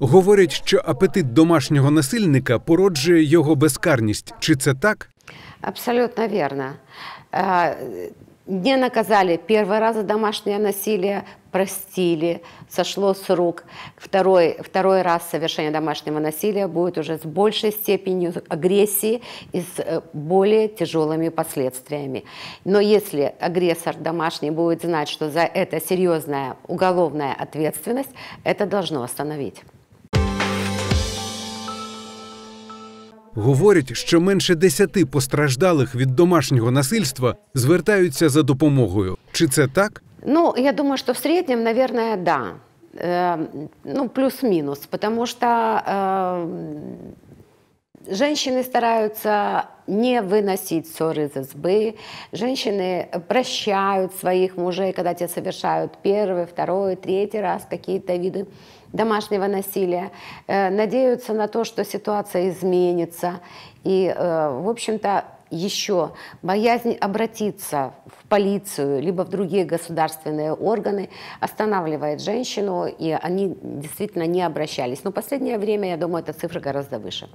Говорять, що апетит домашнього насильника породжує його безкарність. Чи це так? Абсолютно вірно. Не наказали первый раз за домашнее насилие, простили, сошло с рук. Второй, второй раз совершение домашнего насилия будет уже с большей степенью агрессии и с э, более тяжелыми последствиями. Но если агрессор домашний будет знать, что за это серьезная уголовная ответственность, это должно остановить. Говорять, що менше десяти постраждалих від домашнього насильства звертаються за допомогою. Чи це так? Ну, я думаю, що в середньому, наверное, да. Э, ну, плюс мінус тому что э, Женщины стараются не выносить ссоры из избы. Женщины прощают своих мужей, когда те совершают первый, второй, третий раз какие-то виды домашнего насилия. Э, надеются на то, что ситуация изменится. И, э, в общем-то, еще боязнь обратиться в полицию либо в другие государственные органы останавливает женщину, и они действительно не обращались. Но в последнее время, я думаю, эта цифра гораздо выше.